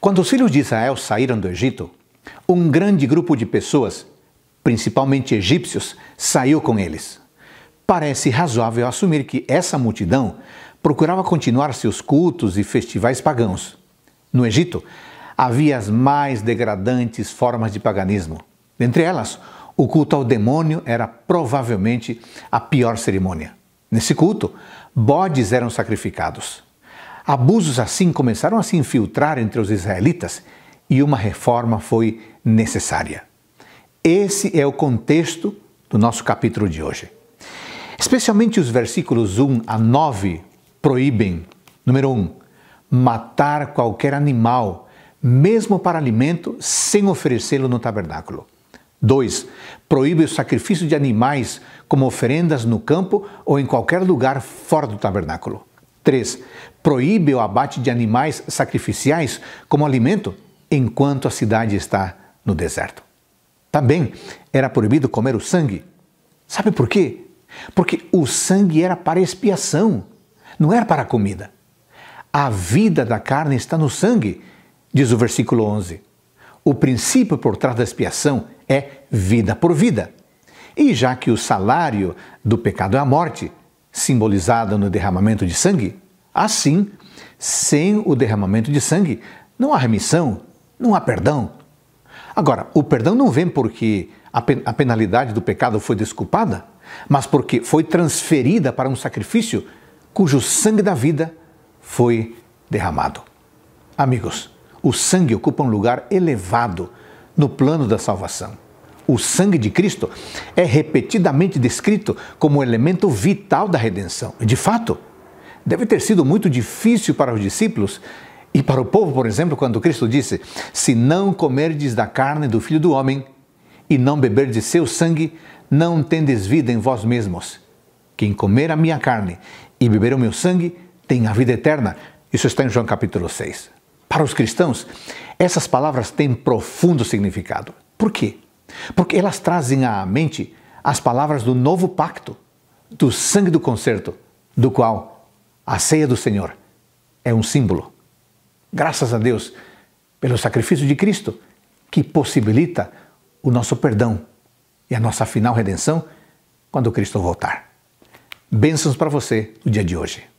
Quando os filhos de Israel saíram do Egito, um grande grupo de pessoas, principalmente egípcios, saiu com eles. Parece razoável assumir que essa multidão procurava continuar seus cultos e festivais pagãos. No Egito, havia as mais degradantes formas de paganismo. Dentre elas, o culto ao demônio era provavelmente a pior cerimônia. Nesse culto, bodes eram sacrificados. Abusos assim começaram a se infiltrar entre os israelitas e uma reforma foi necessária. Esse é o contexto do nosso capítulo de hoje. Especialmente os versículos 1 a 9 proíbem, número 1, matar qualquer animal, mesmo para alimento, sem oferecê-lo no tabernáculo. 2. Proíbe o sacrifício de animais como oferendas no campo ou em qualquer lugar fora do tabernáculo. 3. Proíbe o abate de animais sacrificiais como alimento enquanto a cidade está no deserto. Também era proibido comer o sangue. Sabe por quê? Porque o sangue era para expiação, não era para a comida. A vida da carne está no sangue, diz o versículo 11. O princípio por trás da expiação é vida por vida. E já que o salário do pecado é a morte, simbolizada no derramamento de sangue? Assim, sem o derramamento de sangue, não há remissão, não há perdão. Agora, o perdão não vem porque a penalidade do pecado foi desculpada, mas porque foi transferida para um sacrifício cujo sangue da vida foi derramado. Amigos, o sangue ocupa um lugar elevado no plano da salvação o sangue de Cristo, é repetidamente descrito como elemento vital da redenção. De fato, deve ter sido muito difícil para os discípulos e para o povo, por exemplo, quando Cristo disse: Se não comerdes da carne do filho do homem e não beberdes seu sangue, não tendes vida em vós mesmos. Quem comer a minha carne e beber o meu sangue tem a vida eterna. Isso está em João capítulo 6. Para os cristãos, essas palavras têm profundo significado. Por quê? Porque elas trazem à mente as palavras do novo pacto, do sangue do concerto, do qual a ceia do Senhor é um símbolo. Graças a Deus pelo sacrifício de Cristo, que possibilita o nosso perdão e a nossa final redenção quando Cristo voltar. Bênçãos para você no dia de hoje.